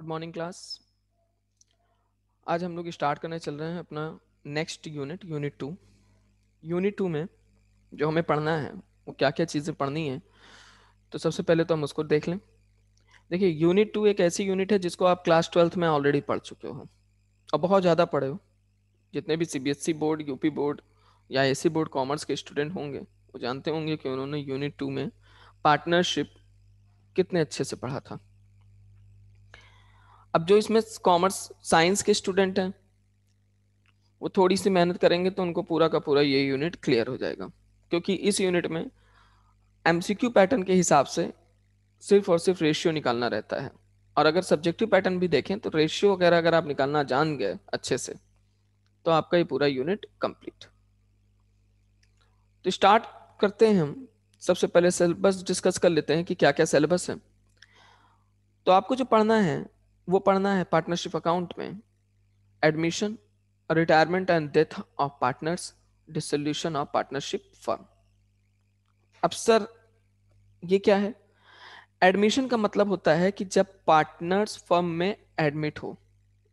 Good morning class आज हम लोग स्टार्ट करने चल रहे हैं अपना next unit unit two unit two में जो हमें पढ़ना है वो क्या क्या चीज़ें पढ़नी है तो सबसे पहले तो हम उसको देख लें देखिए यूनिट टू एक ऐसी यूनिट है जिसको आप क्लास ट्वेल्थ में ऑलरेडी पढ़ चुके हो और बहुत ज़्यादा पढ़े हो जितने भी सीबीएसई बोर्ड यू बोर्ड या ए बोर्ड कॉमर्स के स्टूडेंट होंगे वो जानते होंगे कि उन्होंने यूनिट टू में पार्टनरशिप कितने अच्छे से पढ़ा था अब जो इसमें कॉमर्स साइंस के स्टूडेंट हैं वो थोड़ी सी मेहनत करेंगे तो उनको पूरा का पूरा ये यूनिट क्लियर हो जाएगा क्योंकि इस यूनिट में एम पैटर्न के हिसाब से सिर्फ और सिर्फ रेशियो निकालना रहता है और अगर सब्जेक्टिव पैटर्न भी देखें तो रेशियो वगैरह अगर आप निकालना जान गए अच्छे से तो आपका ये पूरा यूनिट कंप्लीट तो स्टार्ट करते हैं हम सबसे पहले सिलेबस डिस्कस कर लेते हैं कि क्या क्या सिलेबस है तो आपको जो पढ़ना है वो पढ़ना है पार्टनरशिप अकाउंट में admission retirement and death of partners dissolution of partnership firm अब सर ये क्या है एडमिशन का मतलब होता है कि जब पार्टनर्स फर्म में एडमिट हो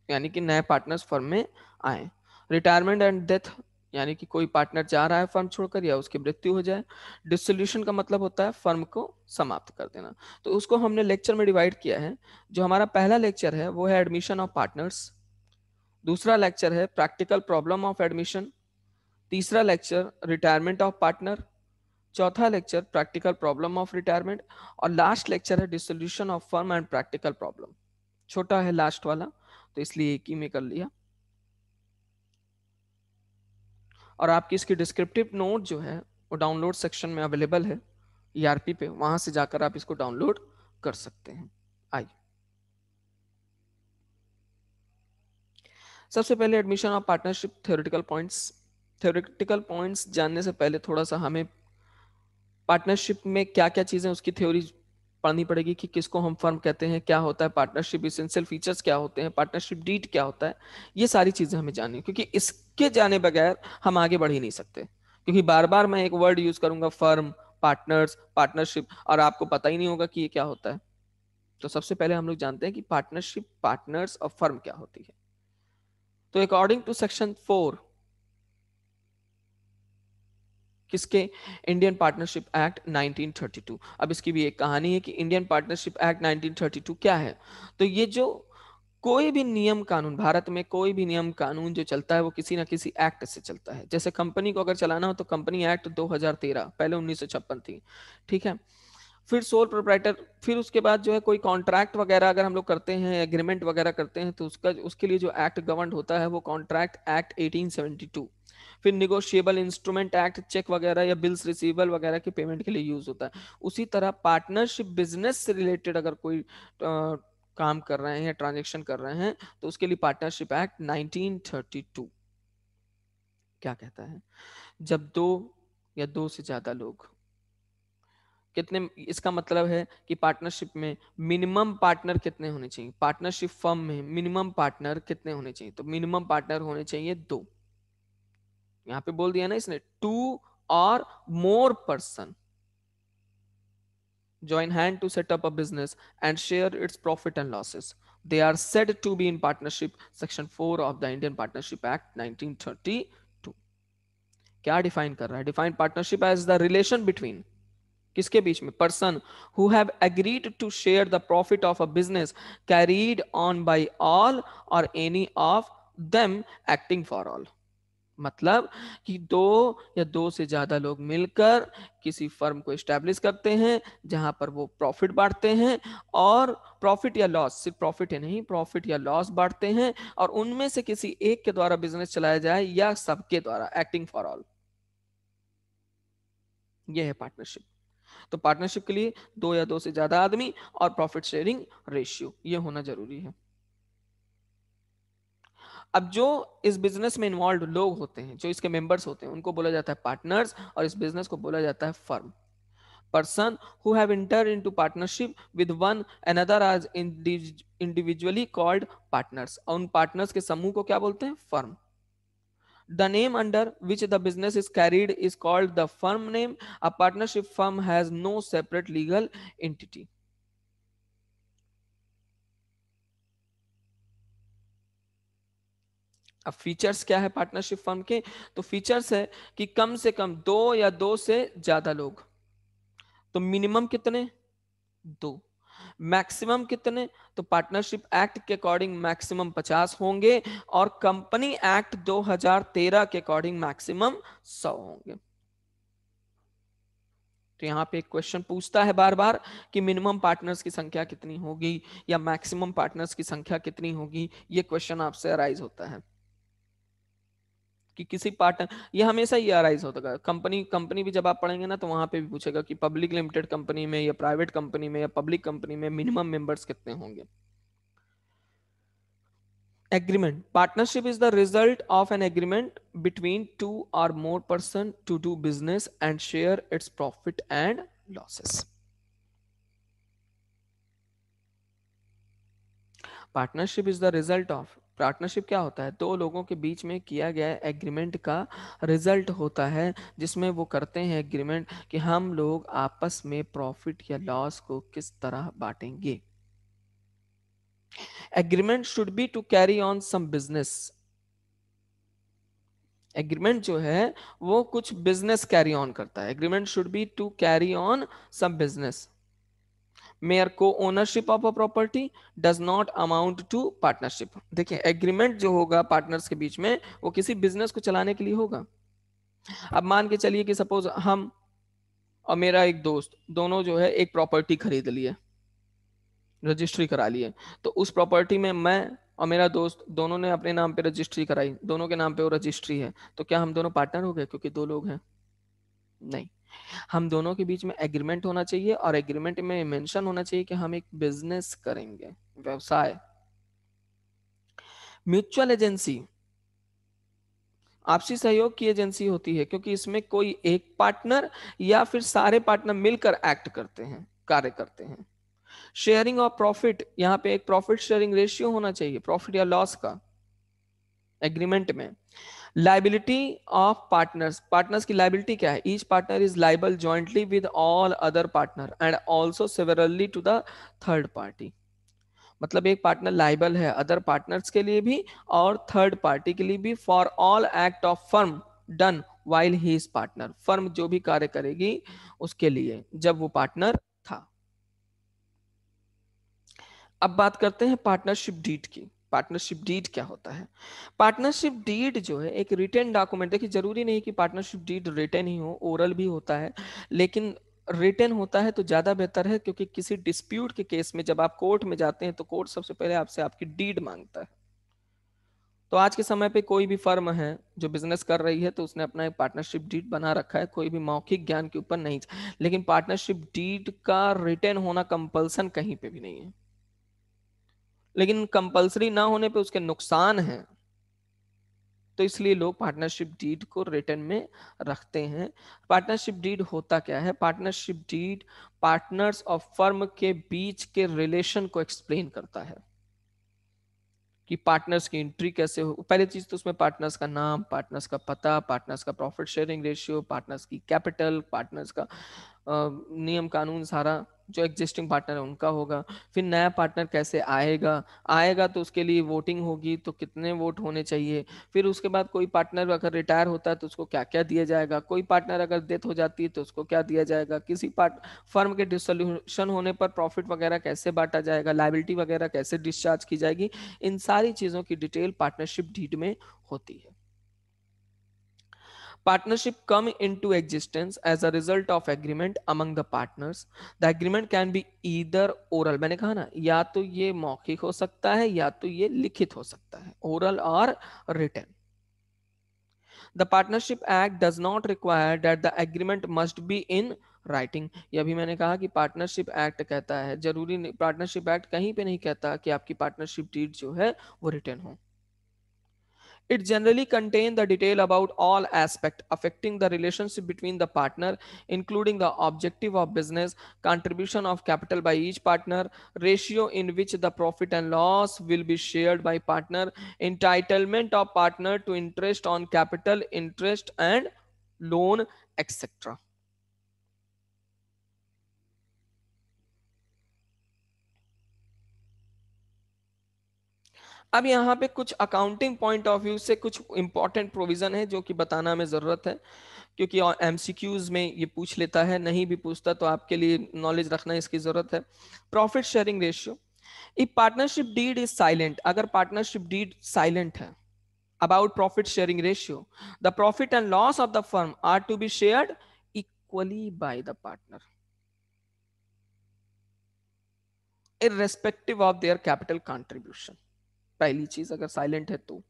यानी कि नए पार्टनर्स फर्म में आए रिटायरमेंट एंड डेथ यानी कि कोई पार्टनर जा रहा है फर्म छोड़कर या उसकी मृत्यु हो जाए डिसोल्यूशन का मतलब होता है फर्म को समाप्त कर देना तो उसको हमने लेक्चर में डिवाइड किया है जो हमारा पहला लेक्चर है वो है एडमिशन ऑफ पार्टनर्स दूसरा लेक्चर है प्रैक्टिकल प्रॉब्लम ऑफ एडमिशन तीसरा लेक्चर रिटायरमेंट ऑफ पार्टनर चौथा lecture practical problem of retirement और लास्ट लेक्चर है dissolution of firm and practical problem छोटा है लास्ट वाला तो इसलिए एक ही में कर लिया और आपकी इसकी डिस्क्रिप्टिव नोट जो है वो डाउनलोड सेक्शन में अवेलेबल है ई e पे वहां से जाकर आप इसको डाउनलोड कर सकते हैं आइए सबसे पहले admission of partnership theoretical points theoretical points जानने से पहले थोड़ा सा हमें पार्टनरशिप में क्या क्या चीज़ें उसकी थ्योरी पढ़नी पड़ेगी कि किसको हम फर्म कहते हैं क्या होता है पार्टनरशिप इसेंशियल फीचर्स क्या होते हैं पार्टनरशिप डीट क्या होता है ये सारी चीजें हमें जाननी क्योंकि इसके जाने बगैर हम आगे बढ़ ही नहीं सकते क्योंकि बार बार मैं एक वर्ड यूज करूंगा फर्म पार्टनर्स पार्टनरशिप और आपको पता ही नहीं होगा कि ये क्या होता है तो सबसे पहले हम लोग जानते हैं कि पार्टनरशिप पार्टनर्स और फर्म क्या होती है तो अकॉर्डिंग टू सेक्शन फोर किसके इंडियन पार्टनरशिप एक्ट 1932 अब इसकी भी एक कहानी है कि इंडियन पार्टनरशिप एक्ट 1932 क्या है तो ये जो कोई भी नियम कानून भारत में कोई भी नियम कानून जो चलता है वो किसी ना किसी एक्ट से चलता है जैसे कंपनी को अगर चलाना हो तो कंपनी एक्ट 2013 पहले उन्नीस थी ठीक है फिर सोल प्रोपराइटर फिर उसके बाद जो है कोई कॉन्ट्रैक्ट वगैरह अगर हम लोग करते हैं एग्रीमेंट वगैरह करते हैं तो उसका उसके लिए जो एक्ट गवर्न होता है वो कॉन्ट्रैक्ट एक्ट एटीन फिर निगोशिएबल इंस्ट्रूमेंट एक्ट चेक वगैरह या बिल्स रिसीवेबल वगैरह के पेमेंट के लिए यूज होता है उसी तरह पार्टनरशिप बिजनेस से रिलेटेड अगर कोई आ, काम कर रहे हैं ट्रांजेक्शन कर रहे हैं तो उसके लिए पार्टनरशिप एक्ट नाइनटीन क्या कहता है जब दो या दो से ज्यादा लोग कितने इसका मतलब है कि पार्टनरशिप में मिनिमम पार्टनर कितने होने चाहिए पार्टनरशिप फर्म में मिनिमम पार्टनर कितने होने चाहिए तो मिनिमम पार्टनर होने चाहिए दो यहाँ पे बोल दिया ना इसने two or more person join hand to set up a business and share its profit and losses. They are said to be in partnership, section 4 of the Indian Partnership Act 1932. क्या डिफाइन कर रहा है define partnership as the relation between किसके बीच में person who have agreed to share the profit of a business carried on by all or any of them acting for all मतलब कि दो या दो से ज्यादा लोग मिलकर किसी फर्म को स्टैब्लिश करते हैं जहां पर वो प्रॉफिट बांटते हैं और प्रॉफिट या लॉस सिर्फ प्रॉफिट है नहीं प्रॉफिट या लॉस बांटते हैं और उनमें से किसी एक के द्वारा बिजनेस चलाया जाए या सबके द्वारा एक्टिंग फॉर ऑल यह है पार्टनरशिप तो पार्टनरशिप के लिए दो या दो से ज्यादा आदमी और प्रॉफिट शेयरिंग रेशियो ये होना जरूरी है अब जो इस बिजनेस में इन्वॉल्व लोग होते हैं जो इसके मेंबर्स होते हैं उनको बोला जाता है पार्टनर्स और इस बिजनेस को बोला जाता है firm person who have enter into partnership with one another as individually called partners और उन पार्टनर्स के समूह को क्या बोलते हैं firm the name under which the business is carried is called the firm name a partnership firm has no separate legal entity अब features क्या है पार्टनरशिप फर्म के तो फीचर्स है कि कम से कम दो या दो से ज्यादा लोग तो मिनिमम कितने दो मैक्सिमम कितने तो पार्टनरशिप एक्ट के अकॉर्डिंग मैक्सिमम 50 होंगे और कंपनी एक्ट 2013 के अकॉर्डिंग मैक्सिमम 100 होंगे तो यहाँ पे एक क्वेश्चन पूछता है बार बार कि मिनिमम पार्टनर्स की संख्या कितनी होगी या मैक्सिमम पार्टनर्स की संख्या कितनी होगी ये क्वेश्चन आपसे अराइज होता है कि किसी पार्टनर ये हमेशा ही आराइज होता कंपनी कंपनी भी जब आप पढ़ेंगे ना तो वहां पे भी पूछेगा कि पब्लिक लिमिटेड कंपनी में या प्राइवेट कंपनी में या पब्लिक कंपनी में मिनिमम मेंबर्स कितने होंगे agreement partnership is the result of an agreement between two or more person to do business and share its profit and losses partnership is the result of partnership क्या होता है दो लोगों के बीच में किया गया एग्रीमेंट का रिजल्ट होता है जिसमें वो करते हैं एग्रीमेंट कि हम लोग आपस में प्रॉफिट या लॉस को किस तरह बांटेंगे agreement should be to carry on some business agreement जो है वो कुछ बिजनेस कैरी ऑन करता है agreement should be to carry on some business mere co ownership of a property does not amount to partnership देखिए agreement जो होगा partners के बीच में वो किसी बिजनेस को चलाने के लिए होगा अब मान के चलिए कि सपोज हम और मेरा एक दोस्त दोनों जो है एक प्रॉपर्टी खरीद लिए रजिस्ट्री करा लिए तो उस प्रॉपर्टी में मैं और मेरा दोस्त दोनों ने अपने नाम पे रजिस्ट्री कराई दोनों के नाम पे वो रजिस्ट्री है तो क्या हम दोनों पार्टनर हो गए क्योंकि दो लोग हैं नहीं हम दोनों के बीच में एग्रीमेंट होना चाहिए और एग्रीमेंट में मेंशन होना चाहिए कि हम एक बिजनेस करेंगे व्यवसाय म्यूचुअल एजेंसी आपसी सहयोग की एजेंसी होती है क्योंकि इसमें कोई एक पार्टनर या फिर सारे पार्टनर मिलकर एक्ट करते हैं कार्य करते हैं शेयरिंग और प्रॉफिट यहाँ पे एक प्रॉफिट शेयरिंग रेशियो होना चाहिए प्रॉफिट या लॉस का एग्रीमेंट में लाइबिलिटी ऑफ पार्टनर्स पार्टनर्स की लाइबिलिटी क्या है each partner is liable jointly with all other partner and also severally to the third party मतलब एक पार्टनर लाइबल है अदर पार्टनर्स के लिए भी और थर्ड पार्टी के लिए भी for all act of firm done while he partner firm जो भी कार्य करेगी उसके लिए जब वो पार्टनर था अब बात करते हैं पार्टनरशिप डीट की पार्टनरशिप डीड क्या होता है पार्टनरशिप डीड जो है एक रिटर्न डॉक्यूमेंट देखिए जरूरी नहीं कि पार्टनरशिप डीड रिटर्न ही हो ओरल भी होता है लेकिन रिटर्न होता है तो ज़्यादा बेहतर है क्योंकि किसी डिस्प्यूट के केस में जब आप कोर्ट में जाते हैं तो कोर्ट सबसे पहले आपसे आपकी डीड मांगता है तो आज के समय पे कोई भी फर्म है जो बिजनेस कर रही है तो उसने अपना एक पार्टनरशिप डीड बना रखा है कोई भी मौखिक ज्ञान के ऊपर नहीं लेकिन पार्टनरशिप डीड का रिटर्न होना कंपल्सन कहीं पे भी नहीं है लेकिन कंपलसरी ना होने पे उसके नुकसान हैं तो इसलिए लोग पार्टनरशिप डीड को रिटर्न में रखते हैं पार्टनरशिप डीड होता क्या है partnership deed partners of firm के बीच के रिलेशन को एक्सप्लेन करता है कि पार्टनर्स की एंट्री कैसे हो पहले चीज तो उसमें पार्टनर्स का नाम पार्टनर्स का पता पार्टनर्स का प्रॉफिट शेयरिंग रेशियो पार्टनर्स की कैपिटल पार्टनर्स का नियम कानून सारा जो एग्जिस्टिंग पार्टनर है उनका होगा फिर नया पार्टनर कैसे आएगा आएगा तो उसके लिए वोटिंग होगी तो कितने वोट होने चाहिए फिर उसके बाद कोई पार्टनर अगर रिटायर होता है तो उसको क्या क्या दिया जाएगा कोई पार्टनर अगर डेथ हो जाती है तो उसको क्या दिया जाएगा किसी पार्ट फर्म के डिसोल्यूशन होने पर प्रॉफिट वगैरह कैसे बांटा जाएगा लाइबिलिटी वगैरह कैसे डिस्चार्ज की जाएगी इन सारी चीज़ों की डिटेल पार्टनरशिप डीड में होती है Partnership come into existence as a result of agreement among the partners. The agreement can be either oral. maine kaha na ya to ye मौखिक ho sakta hai ya to ye likhit ho sakta hai oral or written. The Partnership Act does not require that the agreement must be in writing ये भी मैंने कहा कि partnership act कहता है जरूरी partnership act कहीं पे नहीं कहता कि आपकी पार्टनरशिप डीड जो है वो रिटर्न हो It generally contains the detail about all aspects affecting the relationship between the partner, including the objective of business, contribution of capital by each partner, ratio in which the profit and loss will be shared by partner, entitlement of partner to interest on capital, interest and loan, etc. अब यहाँ पे कुछ accounting point of view से कुछ important provision है जो कि बताना में जरूरत है क्योंकि एमसीक्यूज में ये पूछ लेता है नहीं भी पूछता तो आपके लिए नॉलेज रखना इसकी जरूरत है profit sharing ratio if partnership deed is silent अगर पार्टनरशिप डीड साइलेंट है about profit sharing ratio the profit and loss of the firm are to be share equally by the partner irrespective of their capital contribution पहली चीज अगर silent है तो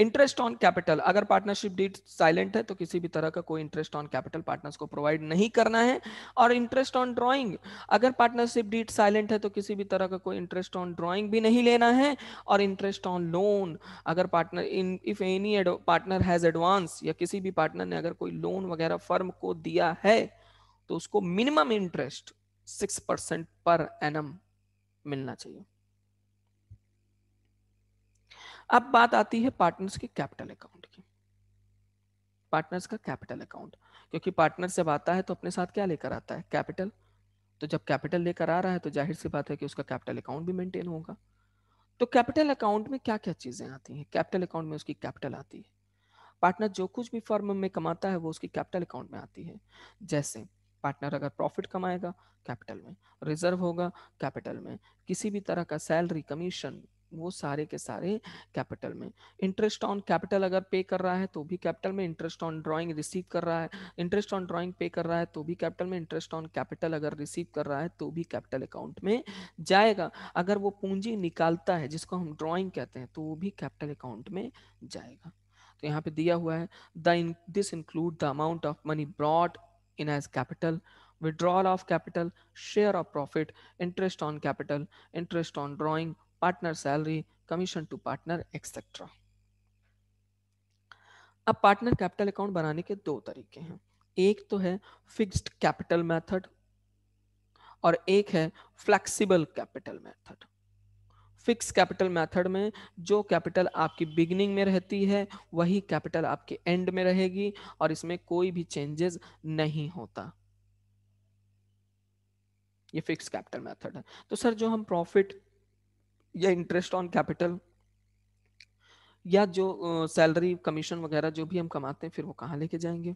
interest on capital अगर partnership deed silent है तो किसी भी तरह का कोई इंटरेस्ट ऑन कैपिटल पार्टनर्स को प्रोवाइड नहीं करना है और इंटरेस्ट ऑन ड्राइंग अगर पार्टनरशिप डीड साइलेंट है तो किसी भी तरह का कोई इंटरेस्ट ऑन ड्राइंग भी नहीं लेना है और इंटरेस्ट ऑन लोन अगर partner in if any partner has advance या किसी भी पार्टनर ने अगर कोई लोन वगैरह फर्म को दिया है तो उसको minimum interest six per annum मिलना चाहिए अब बात आती है पार्टनर्स के कैपिटल अकाउंट की पार्टनर्स का कैपिटल अकाउंट क्योंकि पार्टनर जब आता है तो अपने साथ क्या लेकर आता है कैपिटल तो जब कैपिटल लेकर आ रहा है तो जाहिर सी बात है कि उसका कैपिटल अकाउंट भी मेंटेन होगा तो कैपिटल अकाउंट में क्या क्या चीज़ें आती हैं कैपिटल अकाउंट में उसकी कैपिटल आती है पार्टनर जो कुछ भी फर्म में कमाता है वो उसकी कैपिटल अकाउंट में आती है जैसे पार्टनर अगर प्रॉफिट कमाएगा कैपिटल में रिजर्व होगा कैपिटल में किसी भी तरह का सैलरी कमीशन वो सारे के सारे कैपिटल में इंटरेस्ट ऑन कैपिटल अगर पे कर रहा है तो भी कैपिटल में इंटरेस्ट ऑन ड्राइंग रिसीव कर रहा है इंटरेस्ट ऑन ड्राइंग पे कर रहा है तो भी कैपिटल में इंटरेस्ट ऑन कैपिटल अगर रिसीव कर रहा है तो भी कैपिटल अकाउंट में जाएगा अगर वो पूंजी निकालता है जिसको हम ड्रॉइंग कहते हैं तो वो भी कैपिटल अकाउंट में जाएगा तो यहाँ पे दिया हुआ है the this include the amount of money brought in as capital withdrawal of capital share of profit interest on capital interest on drawing partner salary, commission to partner, etc. अब partner capital account बनाने के दो तरीके हैं एक तो है fixed capital method और एक है flexible capital method fix capital method में जो कैपिटल आपकी बिगिनिंग में रहती है वही कैपिटल आपके एंड में रहेगी और इसमें कोई भी चेंजेस नहीं होता ये फिक्स कैपिटल मेथड है तो सर जो हम प्रॉफिट या इंटरेस्ट ऑन कैपिटल या जो सैलरी कमीशन वगैरह जो भी हम कमाते हैं फिर वो कहाँ लेके जाएंगे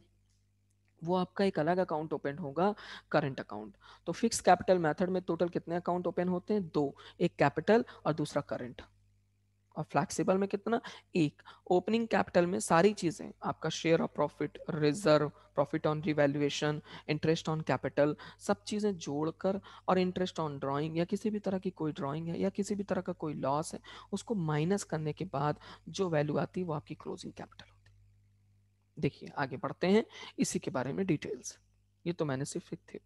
वो आपका एक अलग अकाउंट ओपन होगा करंट अकाउंट तो फिक्स कैपिटल मेथड में टोटल कितने अकाउंट ओपन होते हैं दो एक कैपिटल और दूसरा करंट और फ्लैक्सिबल में कितना एक ओपनिंग कैपिटल में सारी चीजें आपका share of profit reserve profit on revaluation interest on capital सब चीजें जोड़कर और इंटरेस्ट ऑन ड्राइंग या किसी भी तरह की कोई ड्राइंग है या किसी भी तरह का कोई लॉस है उसको माइनस करने के बाद जो वैल्यू आती है वो आपकी क्लोजिंग कैपिटल होती है देखिए आगे बढ़ते हैं इसी के बारे में डिटेल्स ये तो मैंने सिर्फ एक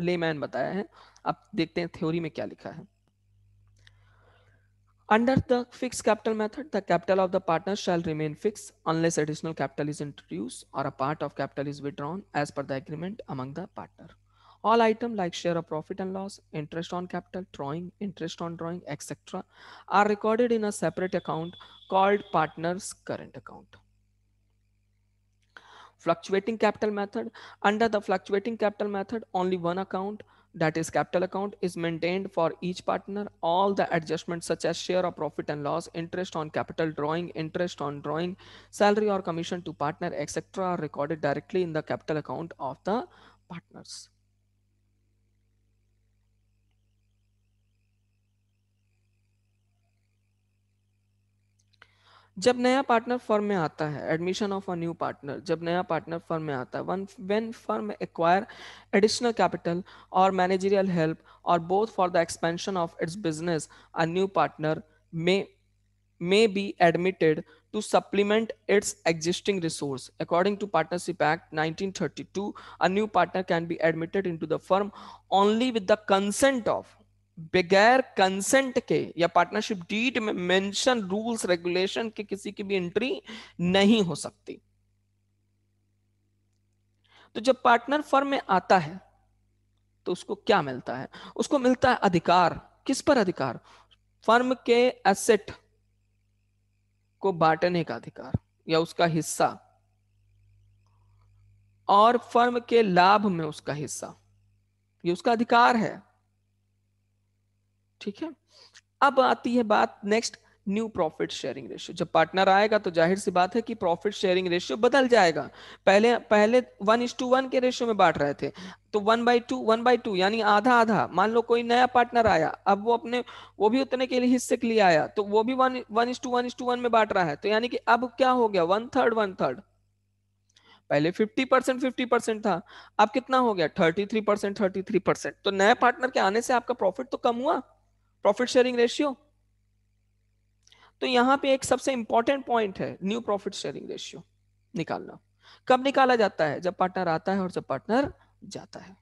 लेमैन बताया है अब देखते हैं थ्योरी में क्या लिखा है Under the fixed capital method, the capital of the partner shall remain fixed unless additional capital is introduced or a part of capital is withdrawn as per the agreement among the partner. All items like share of profit and loss, interest on capital, drawing, interest on drawing, etc. are recorded in a separate account called partner's current account fluctuating capital method. Under the fluctuating capital method, only one account, that is capital account is maintained for each partner all the adjustments such as share of profit and loss interest on capital drawing interest on drawing salary or commission to partner etc are recorded directly in the capital account of the partners जब नया partner firm में आता है admission of a new partner जब नया partner firm में आता है one when firm acquire additional capital or managerial help or both for the expansion of its business a new partner में may be admitted to supplement its existing resource. According to Partnership Act 1932, a new partner can be admitted into the firm only with the consent of बगैर consent के या partnership deed में mention rules regulation के किसी की भी entry नहीं हो सकती तो जब पार्टनर फर्म में आता है तो उसको क्या मिलता है उसको मिलता है अधिकार किस पर अधिकार फर्म के एसेट को बांटने का अधिकार या उसका हिस्सा और फर्म के लाभ में उसका हिस्सा ये उसका अधिकार है ठीक है अब आती है बात next new profit sharing ratio जब पार्टनर आएगा तो जाहिर सी बात है कि प्रॉफिट शेयरिंग रेशियो बदल जाएगा पहले पहले वन इज टू वन के रेशियो में बांट रहे थे तो one by two one by two यानी आधा आधा मान लो कोई नया पार्टनर आया अब वो अपने वो भी उतने के लिए हिस्से के लिए आया तो वो भी one one is to one is to one में बांट रहा है तो यानी कि अब क्या हो गया वन थर्ड वन थर्ड पहले 50 50% था अब कितना हो गया 33 33% तो नया पार्टनर के आने से आपका प्रॉफिट तो कम हुआ प्रॉफिट शेयरिंग रेशियो तो यहां पे एक सबसे इंपॉर्टेंट पॉइंट है न्यू प्रॉफिट शेयरिंग रेशियो निकालना कब निकाला जाता है जब पार्टनर आता है और जब पार्टनर जाता है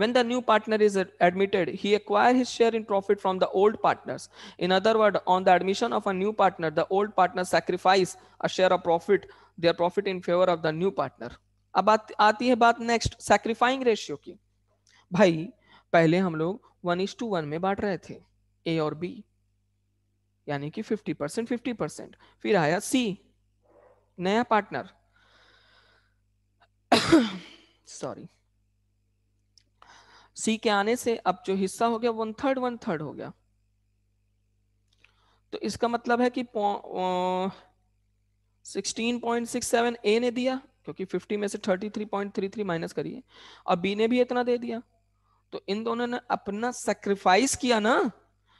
when the new partner is admitted he acquire his share in profit from the old partners in other word on the admission of a new partner the old partner sacrifice a share of profit their profit in favor of the new partner अब आती है बात next sacrificing ratio की भाई पहले हम लोग one is to one में बांट रहे थे ए और बी यानी कि फिफ्टी परसेंट फिफ्टी परसेंट फिर आया सी नया पार्टनर सॉरी सी के आने से अब जो हिस्सा हो गया वन थर्ड वन थर्ड हो गया तो इसका मतलब है कि sixteen point six seven A ने दिया क्योंकि फिफ्टी में से thirty three point three three minus करिए और बी ने भी इतना दे दिया तो इन दोनों ने अपना सेक्रीफाइस किया ना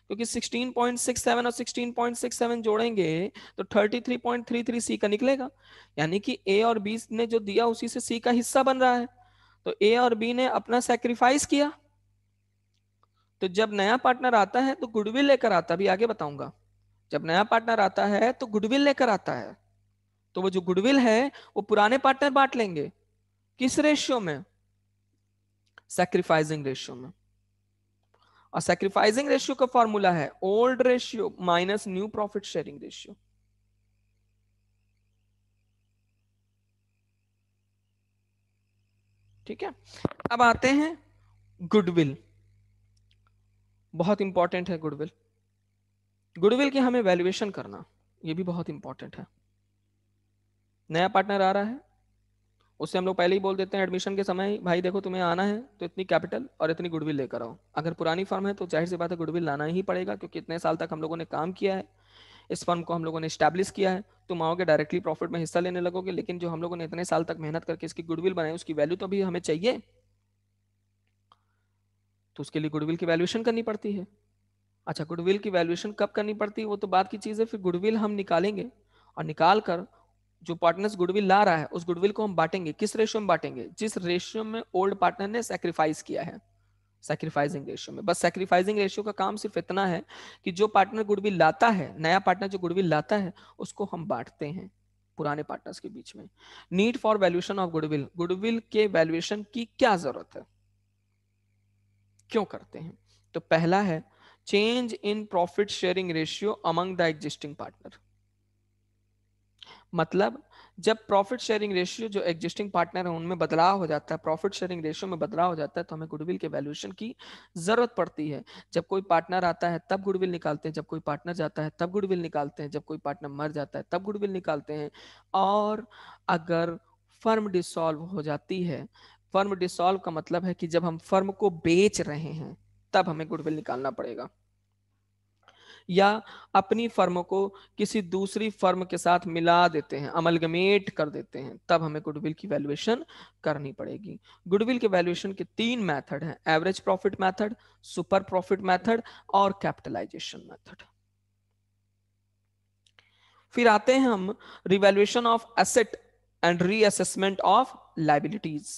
क्योंकि 16.67 और 16.67 जोड़ेंगे तो 33.33 सी का निकलेगा यानी कि ए और बी ने जो दिया उसी से सी का हिस्सा बन रहा है तो ए और बी ने अपना सेक्रीफाइस किया तो जब नया पार्टनर आता है तो गुडविल लेकर आता भी आगे बताऊंगा जब नया पार्टनर आता है तो गुडविल लेकर आता है तो वो जो गुडविल है वो पुराने पार्टनर बांट लेंगे किस रेशियो में सेक्रीफाइसिंग रेशियो में और सेक्रीफाइसिंग रेशियो का फॉर्मूला है old ratio minus new profit sharing ratio ठीक है अब आते हैं गुडविल बहुत इंपॉर्टेंट है गुडविल गुडविल की हमें वैल्यूएशन करना ये भी बहुत इंपॉर्टेंट है नया पार्टनर आ रहा है उससे हम लोग पहले ही बोल देते हैं एडमिशन के समय भाई देखो तुम्हें आना है तो इतनी कैपिटल और इतनी गुडविल लेकर आओ अगर पुरानी फर्म है तो जाहिर सी बात है गुडविल लाना ही पड़ेगा क्योंकि इतने साल तक हम लोगों ने काम किया है इस फर्म को हम लोगों ने स्टैब्लिश किया है तुम आओगे डायरेक्टली प्रॉफिट में हिस्सा लेने लगोगे लेकिन जो हम लोगों ने इतने साल तक मेहनत करके इसकी गुडविल बनाई उसकी वैल्यू तो अभी हमें चाहिए तो उसके लिए गुडविल की वैल्यूएशन करनी पड़ती है अच्छा गुडविल की वैल्यूएशन कब करनी पड़ती है वो तो बात की चीज़ है फिर गुडविल हम निकालेंगे और निकाल कर जो पार्टनर्स गुडविल ला रहा है उस गुडविल को हम बांटेंगे किस रेशियो में बांटेंगे जिस रेशियो में ओल्ड पार्टनर ने सेक्रीफाइस किया है सेक्रीफाइसिंग रेशियो में बस सेक्रीफाइसिंग रेशियो का काम सिर्फ इतना है कि जो पार्टनर गुडविल लाता है नया पार्टनर जो गुडविल लाता है उसको हम बांटते हैं पुराने पार्टनर्स के बीच में need for valuation of goodwill goodwill के वैल्यूएशन की क्या जरूरत है क्यों करते हैं तो पहला है change in profit sharing ratio among the existing partner मतलब जब प्रॉफिट शेयरिंग रेशियो जो एग्जिस्टिंग पार्टनर है उनमें बदलाव हो जाता है प्रॉफिट शेयरिंग रेशियो में बदलाव हो जाता है तो हमें गुडविल के वैल्यूएशन की जरूरत पड़ती है जब कोई पार्टनर आता है तब गुडविल निकालते हैं जब कोई पार्टनर जाता है तब गुडविल निकालते हैं जब कोई पार्टनर मर जाता है तब गुडविल निकालते हैं और अगर फर्म डिसॉल्व हो जाती है फर्म डिसॉल्व का मतलब है कि जब हम फर्म को बेच रहे हैं तब हमें गुडविल निकालना पड़ेगा या अपनी फर्म को किसी दूसरी फर्म के साथ मिला देते हैं अमलगमेट कर देते हैं तब हमें गुडविल की वैल्यूएशन करनी पड़ेगी गुडविल के वैल्यूएशन के तीन मेथड हैं average profit method super profit method और कैपिटलाइजेशन मेथड फिर आते हैं हम revaluation of asset and reassessment of liabilities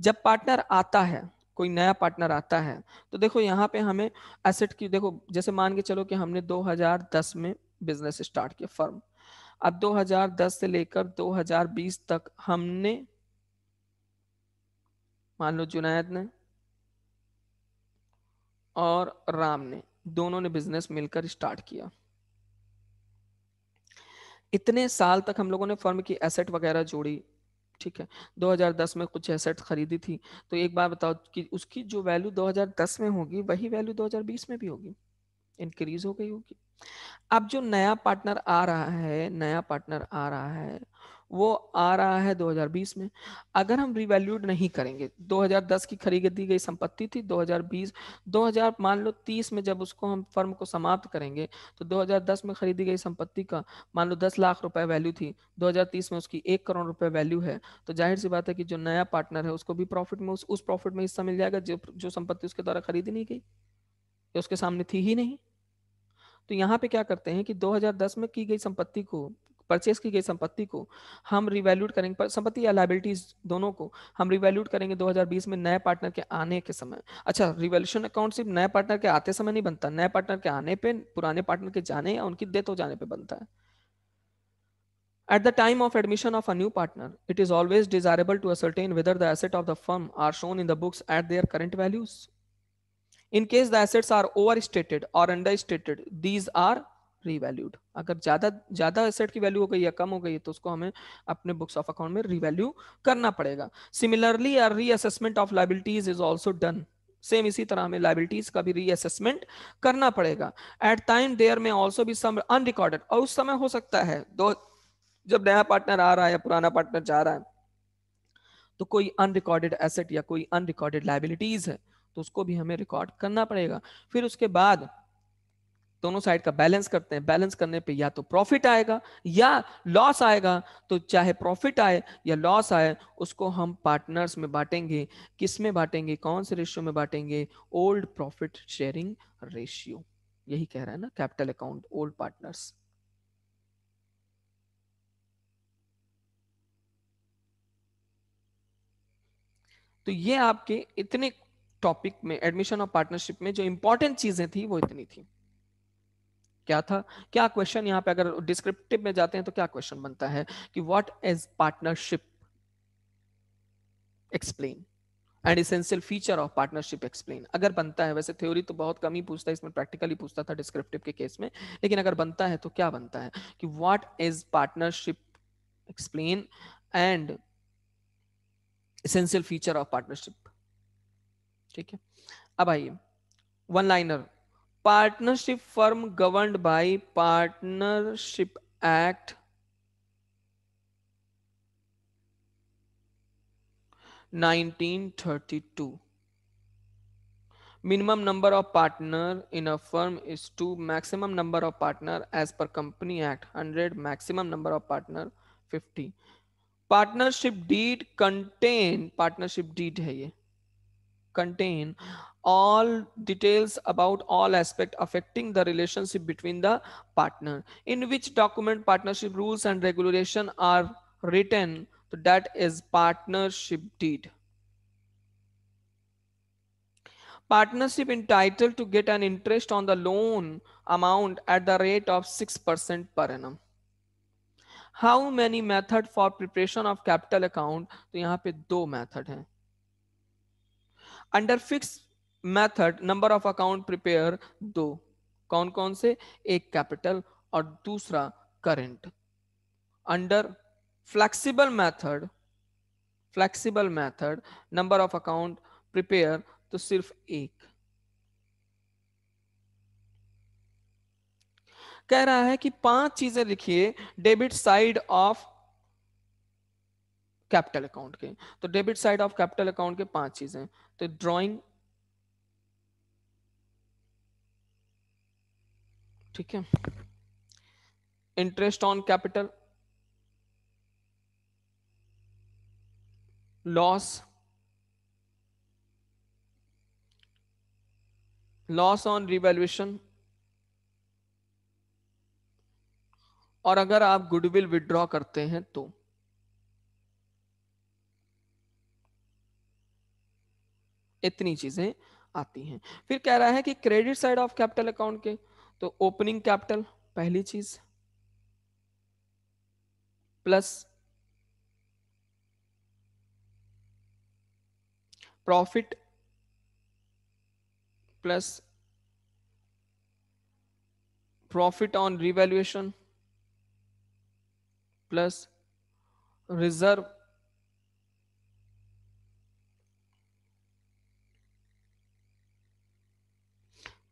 जब पार्टनर आता है कोई नया पार्टनर आता है तो देखो यहाँ पे हमें एसेट की देखो जैसे मान के चलो कि हमने 2010 में बिजनेस स्टार्ट किया फर्म अब 2010 से लेकर 2020 तक हमने मान लो जुनैद ने और राम ने दोनों ने बिजनेस मिलकर स्टार्ट किया इतने साल तक हम लोगों ने फर्म की एसेट वगैरह जोड़ी ठीक है 2010 में कुछ एसेट खरीदी थी तो एक बार बताओ कि उसकी जो वैल्यू 2010 में होगी वही वैल्यू 2020 में भी होगी इंक्रीज हो गई होगी अब जो नया पार्टनर आ रहा है नया पार्टनर आ रहा है वो आ रहा है 2020 में अगर हम रिवेल्यूड नहीं करेंगे 2010 की खरीदी गई संपत्ति थी 2020 2000 मान लो 30 में जब उसको हम फर्म को समाप्त करेंगे तो 2010 में खरीदी गई संपत्ति का मान लो 10 लाख रुपए वैल्यू थी 2030 में उसकी एक करोड़ रुपए वैल्यू है तो जाहिर सी बात है कि जो नया पार्टनर है उसको भी प्रॉफिट में उस, उस प्रॉफिट में हिस्सा मिल जाएगा जो जो संपत्ति उसके द्वारा खरीदी नहीं गई या उसके सामने थी ही नहीं तो यहाँ पे क्या करते हैं कि 2010 में की गई संपत्ति को परचेस की गई संपत्ति को हम रिवैल्यूट करेंगे संपत्ति या लाइबिलिटीज दोनों को हम रिवैल्यूट करेंगे 2020 में नए पार्टनर के आने के समय अच्छा रिवैल्यूशन अकाउंट सिर्फ नए पार्टनर के आते समय नहीं बनता नए पार्टनर के आने पे पुराने पार्टनर के जाने या उनकी डेथ हो जाने पे बनता है At the time of admission of a new partner, it is always desirable to ascertain whether the asset of the firm are shown in the books at their current values. In case the assets are overstated or understated, these are revalued अगर ज्यादा ज्यादा asset की value हो गई या कम हो गई है तो उसको हमें अपने बुक्स ऑफ अकाउंट में रिवैल्यू करना पड़ेगा similarly reassessment of liabilities is also done same इसी तरह हमें लाइबिलिटीज का भी रीअसेसमेंट करना पड़ेगा एट टाइम देयर में ऑल्सो भी सम अनरिकॉर्डेड और उस समय हो सकता है दो जब नया पार्टनर आ रहा है या पुराना पार्टनर जा रहा है तो कोई अनरिकॉर्डेड एसेट या कोई अनरिकॉर्डेड लाइबिलिटीज है तो उसको भी हमें रिकॉर्ड करना पड़ेगा फिर उसके बाद दोनों साइड का बैलेंस करते हैं बैलेंस करने पे या तो प्रॉफिट आएगा या लॉस आएगा तो चाहे प्रॉफिट आए या लॉस आए उसको हम पार्टनर्स में बांटेंगे किस में बांटेंगे कौन से रेशियो में बांटेंगे ओल्ड प्रॉफिट शेयरिंग रेशियो यही कह रहा है ना कैपिटल अकाउंट ओल्ड पार्टनर्स तो ये आपके इतने टॉपिक में एडमिशन और पार्टनरशिप में जो इंपॉर्टेंट चीजें थी वो इतनी थी क्या था क्या क्वेश्चन यहाँ पे अगर डिस्क्रिप्टिव में जाते हैं तो क्या क्वेश्चन बनता है कि what is partnership explain and essential feature of partnership explain अगर बनता है वैसे थ्योरी तो बहुत कम ही पूछता है इसमें प्रैक्टिकली पूछता था डिस्क्रिप्टिव के केस में लेकिन अगर बनता है तो क्या बनता है कि what is partnership explain and essential feature of partnership ठीक है अब आइए one liner partnership firm govern by partnership act 1932 minimum number of partner in a firm is two maximum number of partner as per company act hundred maximum number of partner fifty partnership deed contain partnership deed है ये contain all details about all aspect affecting the relationship between the partner in which document partnership rules and regulation are written that is partnership deed partnership entitled to get an interest on the loan amount at the rate of 6% per annum how many method for preparation of capital account तो यहाँ पे method हैं under fix method number of account prepare दो कौन कौन से एक capital और दूसरा current under flexible method flexible method number of account prepare तो सिर्फ एक कह रहा है कि पांच चीजें लिखिए debit side of capital account के तो debit side of capital account के पांच चीजें तो ड्राइंग ठीक है interest on capital loss loss on revaluation और अगर आप गुडविल विड्रॉ करते हैं तो इतनी चीजें आती हैं फिर कह रहा है कि credit side of capital account के तो ओपनिंग कैपिटल पहली चीज plus profit plus profit on revaluation plus reserve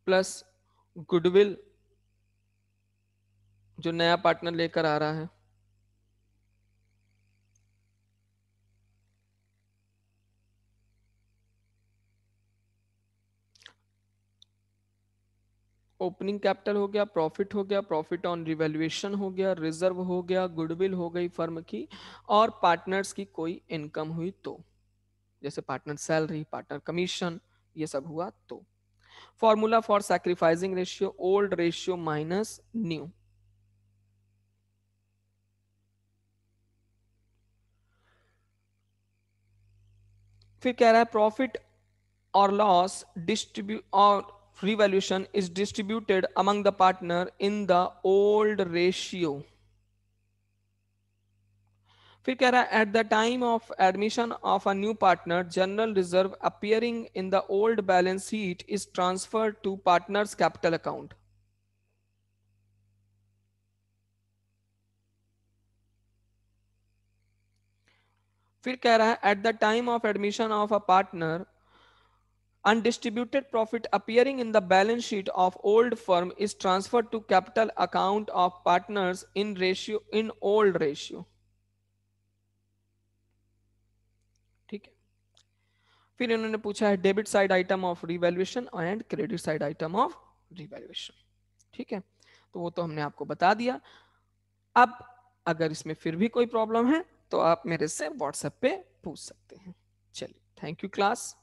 plus goodwill जो नया पार्टनर लेकर आ रहा है ओपनिंग कैपिटल हो गया प्रॉफिट हो गया प्रॉफिट ऑन रिवेल्युएशन हो गया रिजर्व हो गया गुडविल हो गई फर्म की और पार्टनर्स की कोई इनकम हुई तो जैसे पार्टनर सैलरी पार्टनर कमीशन ये सब हुआ तो formula for sacrificing ratio old ratio minus new फिर कह रहा है प्रॉफिट और लॉस डिस्ट्रीब्यूट और revolution is distributed among the partner in the old ratio फिर कह रहा है at the time of admission of a new partner general reserve appearing in the old balance sheet is transfer to partners capital account फिर कह रहा है at the time of admission of a partner undistributed profit appearing in the balance sheet of old firm is transferred to capital account of partners in ratio in old ratio फिर इन्होंने पूछा है debit side item of revaluation and credit side item of revaluation ठीक है तो वो तो हमने आपको बता दिया अब अगर इसमें फिर भी कोई प्रॉब्लम है तो आप मेरे से व्हाट्सएप पे पूछ सकते हैं चलिए थैंक यू क्लास